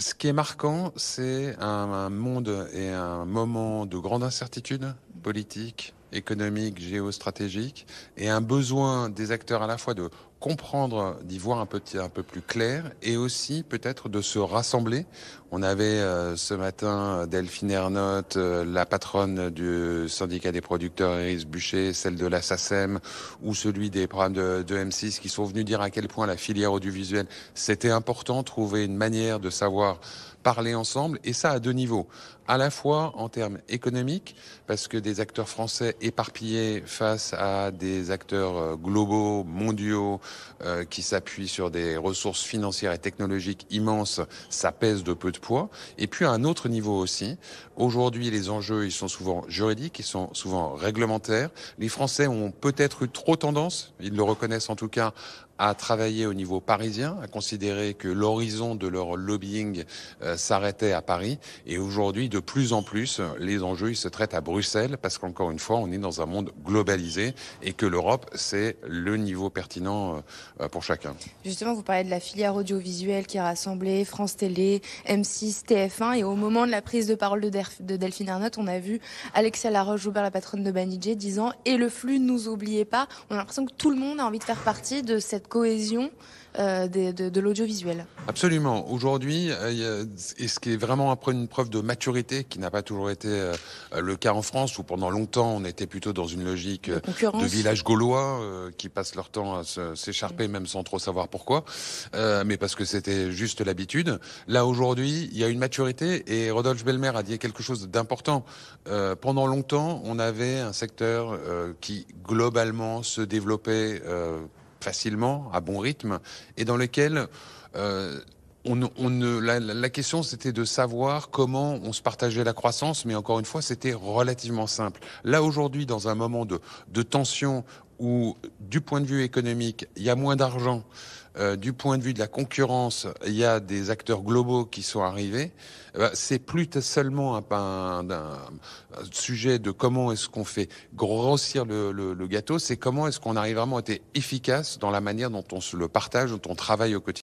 Ce qui est marquant, c'est un, monde et un moment de grande incertitude politique, économique, géostratégique, et un besoin des acteurs à la fois de comprendre, d'y voir un peu, un peu plus clair et aussi peut-être de se rassembler. On avait euh, ce matin Delphine Ernotte, euh, la patronne du syndicat des producteurs Iris Bûcher, celle de la SACEM ou celui des programmes de, de M6 qui sont venus dire à quel point la filière audiovisuelle, c'était important, trouver une manière de savoir parler ensemble, et ça à deux niveaux. À la fois en termes économiques, parce que des acteurs français éparpillés face à des acteurs euh, globaux, mondiaux, euh, qui s'appuie sur des ressources financières et technologiques immenses, ça pèse de peu de poids. Et puis à un autre niveau aussi, aujourd'hui les enjeux ils sont souvent juridiques, ils sont souvent réglementaires. Les Français ont peut-être eu trop tendance, ils le reconnaissent en tout cas, à travailler au niveau parisien, à considérer que l'horizon de leur lobbying euh, s'arrêtait à Paris. Et aujourd'hui, de plus en plus, les enjeux ils se traitent à Bruxelles parce qu'encore une fois, on est dans un monde globalisé et que l'Europe, c'est le niveau pertinent euh, euh, pour chacun. Justement, vous parlez de la filière audiovisuelle qui a rassemblé France Télé, M6, TF1. Et au moment de la prise de parole de, Delphine Arnott, on a vu Alexia Laroche, Joubert, la patronne de Banijé, disant Et le flux, ne nous oubliez pas. On a l'impression que tout le monde a envie de faire partie de cette cohésion. Euh, de, l'audiovisuel. Absolument. Aujourd'hui, euh, et ce qui est vraiment après une preuve de maturité qui n'a pas toujours été le cas en France, où pendant longtemps on était plutôt dans une logique de, village gaulois qui passent leur temps à se, écharpé même sans trop savoir pourquoi, euh, mais parce que c'était juste l'habitude. Là aujourd'hui, il y a une maturité et Rodolphe Belmer a dit quelque chose d'important. Euh, pendant longtemps, on avait un secteur euh, qui globalement se développait facilement, à bon rythme, et dans lequel on, on, la, question, c'était de savoir comment on se partageait la croissance, mais encore une fois, c'était relativement simple. Là, aujourd'hui, dans un moment de, de tension où, du point de vue économique, il y a moins d'argent, euh, du point de vue de la concurrence, il y a des acteurs globaux qui sont arrivés, eh ben, c'est plus seulement un, un, sujet de comment est-ce qu'on fait grossir le, le gâteau, c'est comment est-ce qu'on arrive vraiment à être efficace dans la manière dont on se le partage, dont on travaille au quotidien.